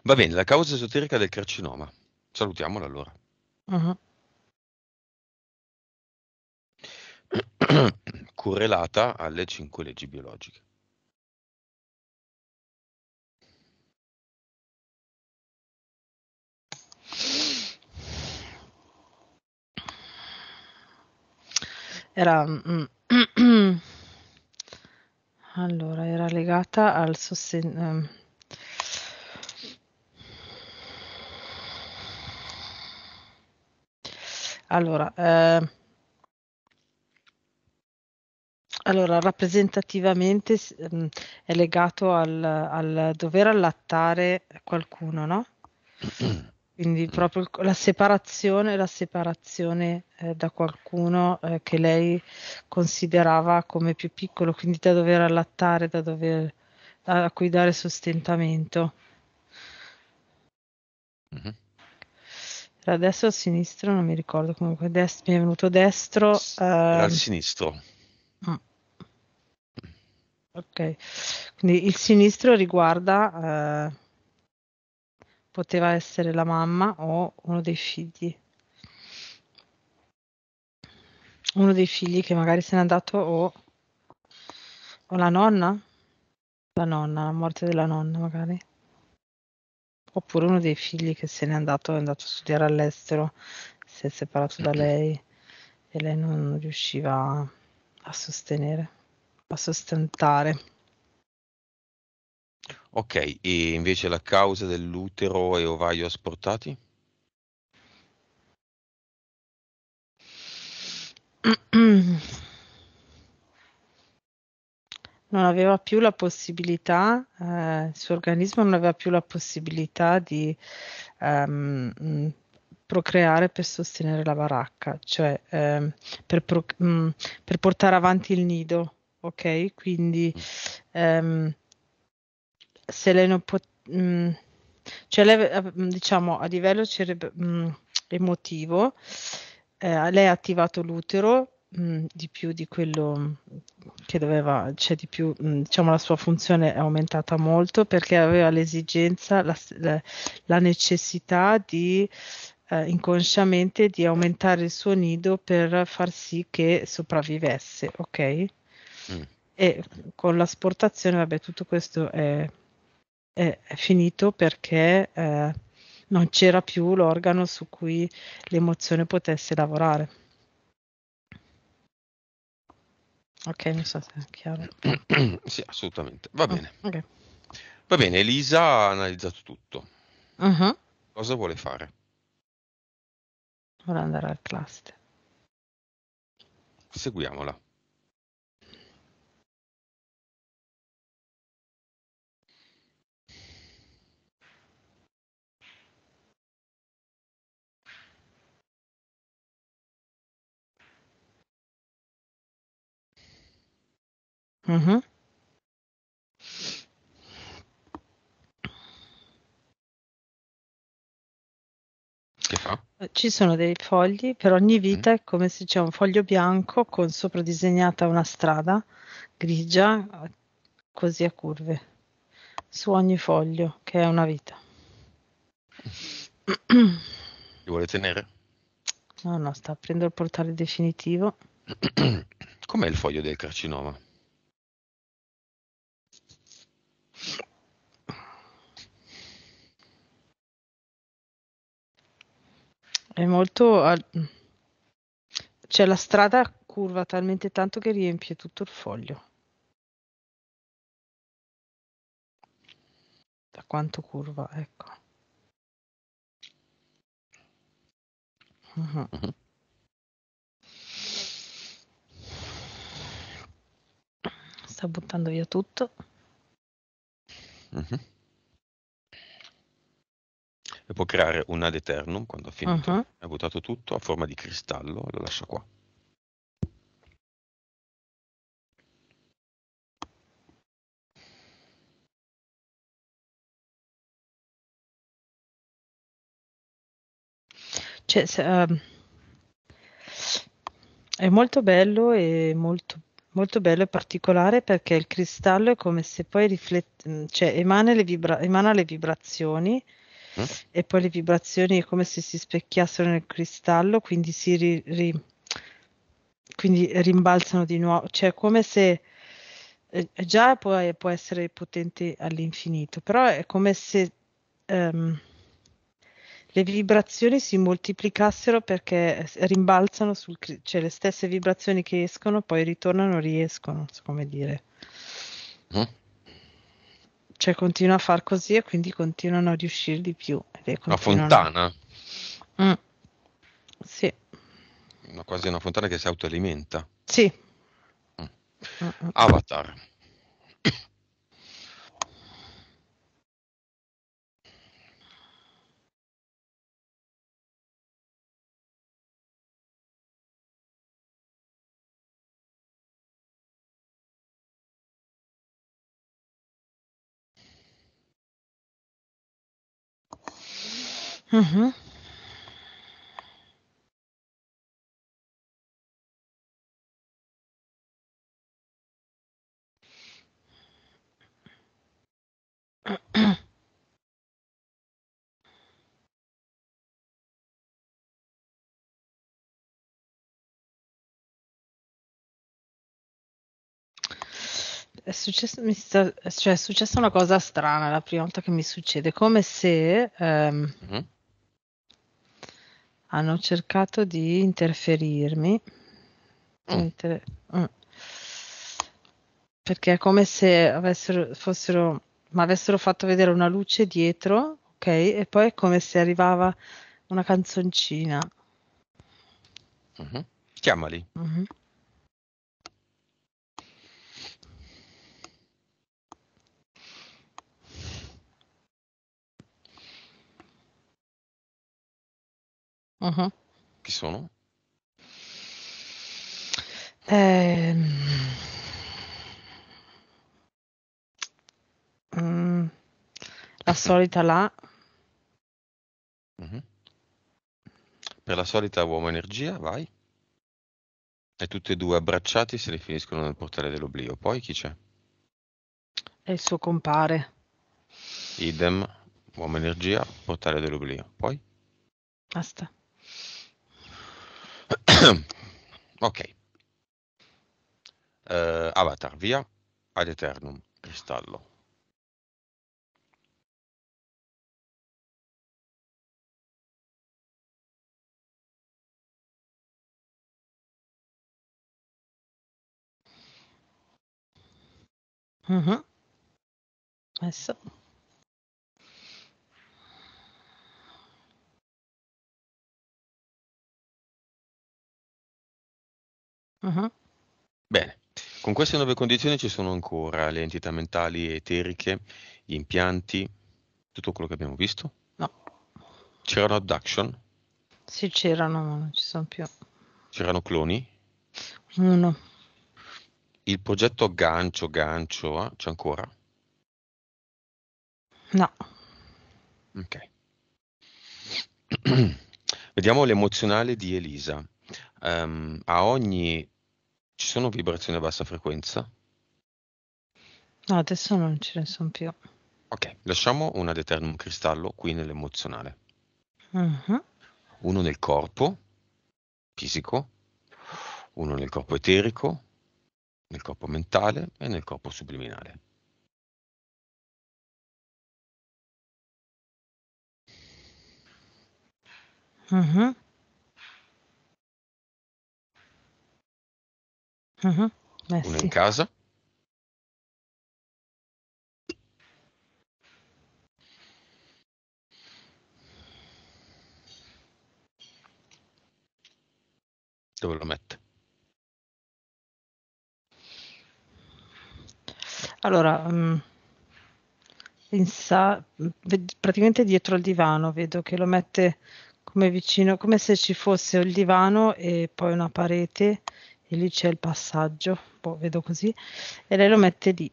Va bene, la causa esoterica del carcinoma. Salutiamola allora. Uh-huh. [clears throat] correlata alle cinque leggi biologiche. Era, mm, mm. [clears throat] allora, era legata al sostegno. Ehm. Allora, eh, allora, rappresentativamente mh, ehm, è legato al, al dover allattare qualcuno, no? [clears throat] Quindi mm. proprio il- la separazione, la separazione eh, da qualcuno eh, che lei considerava come più piccolo, quindi da dover allattare, da dover, a cui dare sostentamento. Mhm. Era destro o sinistro? Non mi ricordo comunque. dest- mi è venuto destro. Era ehm, il sinistro. Ok, quindi il sinistro riguarda, eh, poteva essere la mamma o uno dei figli. Uno dei figli che magari se n'è andato o, o la nonna, la nonna, la morte della nonna magari. Oppure uno dei figli che se n'è andato, è andato a studiare all'estero, si è separato da lei e lei non riusciva a sostenere sostentare. Ok, e invece la causa dell'utero e ovaio asportati? non aveva più la possibilità, eh, il suo organismo non aveva più la possibilità di ehm, mm, procreare per sostenere la baracca, cioè ehm, per, pro- mh, mm, per portare avanti il nido ok? Quindi um, mm. ehm, Seleno può... Mm, cioè lei, eh, mm, diciamo a livello cereb- mh, emotivo, eh, lei ha attivato l'utero mh, di più di quello che doveva, cioè di più, diciamo la sua funzione è aumentata molto perché aveva l'esigenza, la, la, la necessità di eh, inconsciamente di aumentare il suo nido per far sì che sopravvivesse, ok? Mm. E con l'asportazione, vabbè, tutto questo è, è, è finito perché eh, non c'era più l'organo su cui l'emozione potesse lavorare. Ok, non so se è chiaro. [coughs] sì, assolutamente. Va ah, bene. Oh, okay. Va bene, Elisa ha analizzato tutto. Uh-huh. Cosa vuole fare? Vuole andare al cluster. Seguiamola. Mh-mh. fa? Eh, ci sono dei fogli, per ogni vita è come se c'è un foglio bianco con sopra disegnata una strada grigia, eh, così a curve, su ogni foglio, che è una vita. Li vuole tenere? No, no, sta aprendo il portale definitivo. Com'è il foglio del carcinoma? È molto al- cioè la strada curva talmente tanto che riempie tutto il foglio. Da quanto curva, ecco. Uh-huh. Sta buttando via tutto. Uh-huh e può creare un ad eternum quando ha finito, uh-huh. ha buttato tutto a forma di cristallo e lo lascia qua. Cioè, se, um, è molto bello e molto, molto bello e particolare perché il cristallo è come se poi riflette, cioè emana le, vibra- emana le vibrazioni Mm? e poi le vibrazioni è come se si specchiassero nel cristallo, quindi si ri, ri, quindi rimbalzano di nuovo, cioè come se eh, già può, può, essere potente all'infinito, però è come se ehm, le vibrazioni si moltiplicassero perché rimbalzano sul cioè le stesse vibrazioni che escono poi ritornano riescono, so come dire. Mm cioè continua a far così e quindi continuano a riuscire di più. Una fontana? A... Mm. Sì. Una, quasi una fontana che si autoalimenta. Sì. Mm. mm, mm. Avatar. Mh-mh. È successo mi sta cioè è successa una cosa strana la prima volta che mi succede, come se, ehm Mh-mh hanno cercato di interferirmi. Inter- mm. Perché è come se avessero, fossero, mi avessero fatto vedere una luce dietro, ok? E poi è come se arrivava una canzoncina. Mm-hmm. Chiamali. Mm-hmm. Uh-huh. Chi sono? Eh... Mm. La [laughs] solita là. Uh-huh. Per la solita uomo energia, vai. E tutti e due abbracciati se ne finiscono nel portale dell'oblio. Poi chi c'è? È il suo compare. Idem, uomo energia, portale dell'oblio. Poi? Basta ok. Uh, avatar, via. Ad Eternum, cristallo. Uh mm-hmm. -huh. Adesso Ah-ah. Uh-huh. Bene. Con queste nuove condizioni ci sono ancora le entità mentali eteriche, gli impianti, tutto quello che abbiamo visto? No. C'erano abduction? Sì, c'erano, ma non ci sono più. C'erano cloni? Uno. Il progetto gancio, gancio, eh? c'è ancora? No. Ok. [clears throat] Vediamo l'emozionale di Elisa. Um, a ogni ci sono vibrazioni a bassa frequenza? No, adesso non ce ne sono più. Ok, lasciamo una ad cristallo qui nell'emozionale. Uh-huh. Uno nel corpo fisico, uno nel corpo eterico, nel corpo mentale e nel corpo subliminale. Uh-huh. Uh-huh. Eh, uno sì. in casa. Dove lo mette? Allora, um, mm, insa- praticamente dietro al divano, vedo che lo mette come vicino, come se ci fosse il divano e poi una parete e lì c'è il passaggio, boh, vedo così, e lei lo mette lì,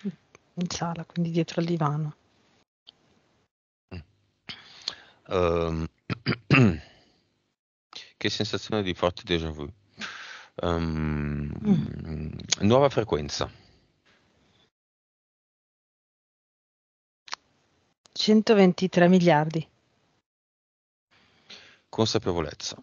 in sala, quindi dietro al divano. Um, [clears throat] che sensazione di forte déjà vu. Um, mm. Nuova frequenza. 123 miliardi. Consapevolezza.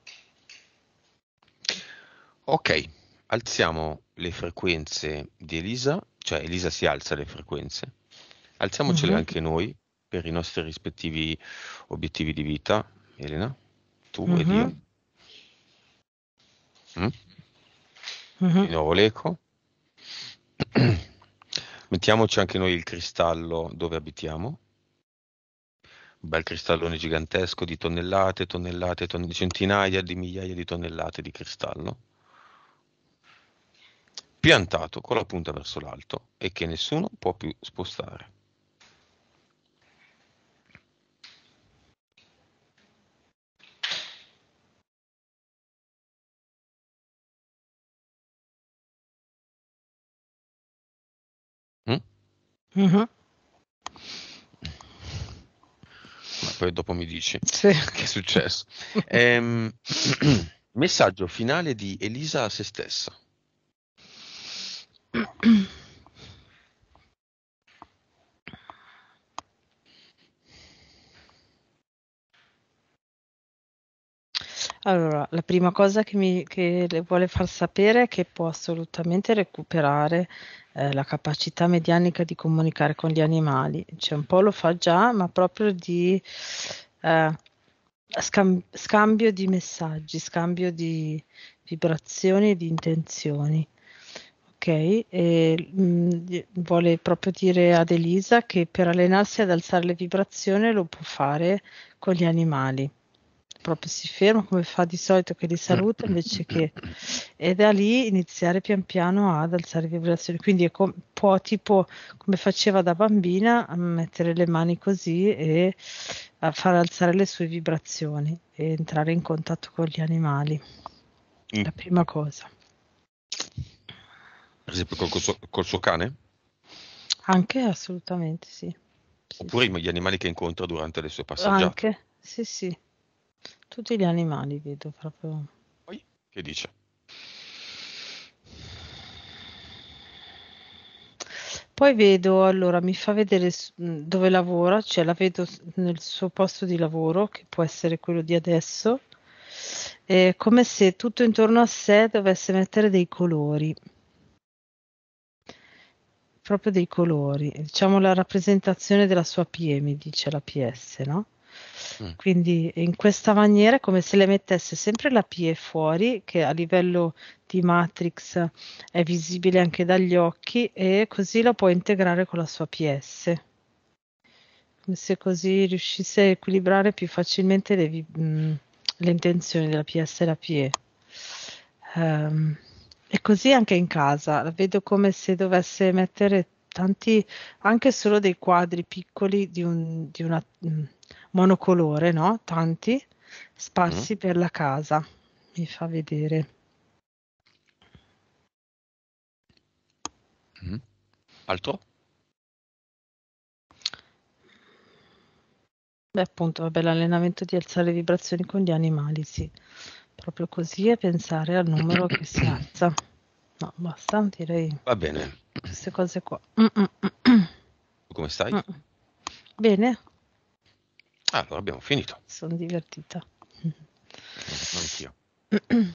Ok, alziamo le frequenze di Elisa, cioè Elisa si alza le frequenze, alziamocele mm-hmm. anche noi per i nostri rispettivi obiettivi di vita, Elena, tu mm-hmm. ed io. Mm? Mm-hmm. Di nuovo l'eco. [clears throat] Mettiamoci anche noi il cristallo dove abitiamo. Un bel cristallone gigantesco di tonnellate, tonnellate, tonnellate, centinaia di migliaia di tonnellate di cristallo piantato con la punta verso l'alto e che nessuno può più spostare. Mm? Mm-hmm. poi dopo mi dici sì. [laughs] che è successo. ehm, [clears throat] messaggio finale di Elisa a se stessa. Allora, la prima cosa che, mi, che le vuole far sapere è che può assolutamente recuperare eh, la capacità medianica di comunicare con gli animali. Cioè, un po' lo fa già, ma proprio di eh, scam- scambio di messaggi, scambio di vibrazioni e di intenzioni ok, e, mh, mm, vuole proprio dire ad Elisa che per allenarsi ad alzare le vibrazioni lo può fare con gli animali. Proprio si ferma come fa di solito che li saluta invece che [coughs] e da lì iniziare pian piano ad alzare le vibrazioni. Quindi com- può tipo come faceva da bambina mettere le mani così e a far alzare le sue vibrazioni e entrare in contatto con gli animali. La mm. prima cosa. Per esempio col, col, suo, col suo cane? Anche, assolutamente, sì. Oppure sì. gli animali che incontra durante le sue passeggiate? Anche, sì, sì. Tutti gli animali vedo proprio. Poi, che dice? Poi vedo, allora mi fa vedere mm, dove lavora, cioè la vedo nel suo posto di lavoro, che può essere quello di adesso, è come se tutto intorno a sé dovesse mettere dei colori proprio dei colori, diciamo la rappresentazione della sua PM, dice la PS, no? Mm. Quindi in questa maniera è come se le mettesse sempre la PE fuori, che a livello di matrix è visibile anche dagli occhi, e così la può integrare con la sua PS. Come se così riuscisse a equilibrare più facilmente le, mh, mm, le intenzioni della PS e la PE. Um, ehm, e così anche in casa, la vedo come se dovesse mettere tanti, anche solo dei quadri piccoli di un di una, mh, mm, monocolore, no? Tanti sparsi mm. per la casa, mi fa vedere. Mm. Altro? Beh, appunto, vabbè, l'allenamento di alzare vibrazioni con gli animali, sì proprio così e pensare al numero che si alza. No, basta, direi. Va bene. Queste cose qua. Mm, mm, mm, tu come stai? Bene. Ah, allora abbiamo finito. Sono divertita. Anch'io. [clears throat]